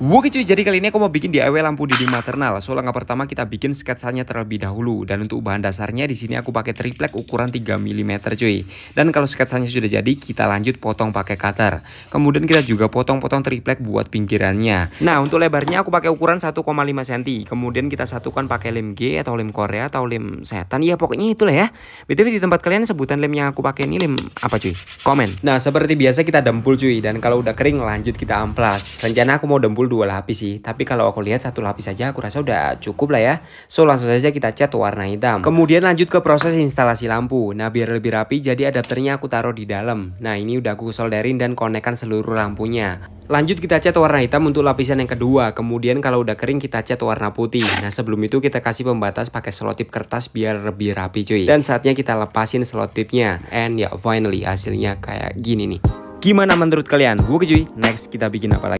Oke cuy, jadi kali ini aku mau bikin DIY lampu dinding maternal. So, langkah pertama kita bikin sketsanya terlebih dahulu. Dan untuk bahan dasarnya di sini aku pakai triplek ukuran 3 mm cuy. Dan kalau sketsanya sudah jadi, kita lanjut potong pakai cutter. Kemudian kita juga potong-potong triplek buat pinggirannya. Nah, untuk lebarnya aku pakai ukuran 1,5 cm. Kemudian kita satukan pakai lem G atau lem Korea atau lem setan. Ya, pokoknya itulah ya. BTW di tempat kalian sebutan lem yang aku pakai ini lem apa cuy? Komen. Nah, seperti biasa kita dempul cuy. Dan kalau udah kering lanjut kita amplas. Rencana aku mau dempul dua lapis sih. Tapi kalau aku lihat satu lapis saja aku rasa udah cukup lah ya. So langsung saja kita cat warna hitam. Kemudian lanjut ke proses instalasi lampu. Nah biar lebih rapi jadi adapternya aku taruh di dalam. Nah ini udah aku solderin dan konekkan seluruh lampunya. Lanjut kita cat warna hitam untuk lapisan yang kedua. Kemudian kalau udah kering kita cat warna putih. Nah sebelum itu kita kasih pembatas pakai selotip kertas biar lebih rapi cuy. Dan saatnya kita lepasin selotipnya. And ya finally hasilnya kayak gini nih. Gimana menurut kalian? Oke cuy, next kita bikin apa lagi?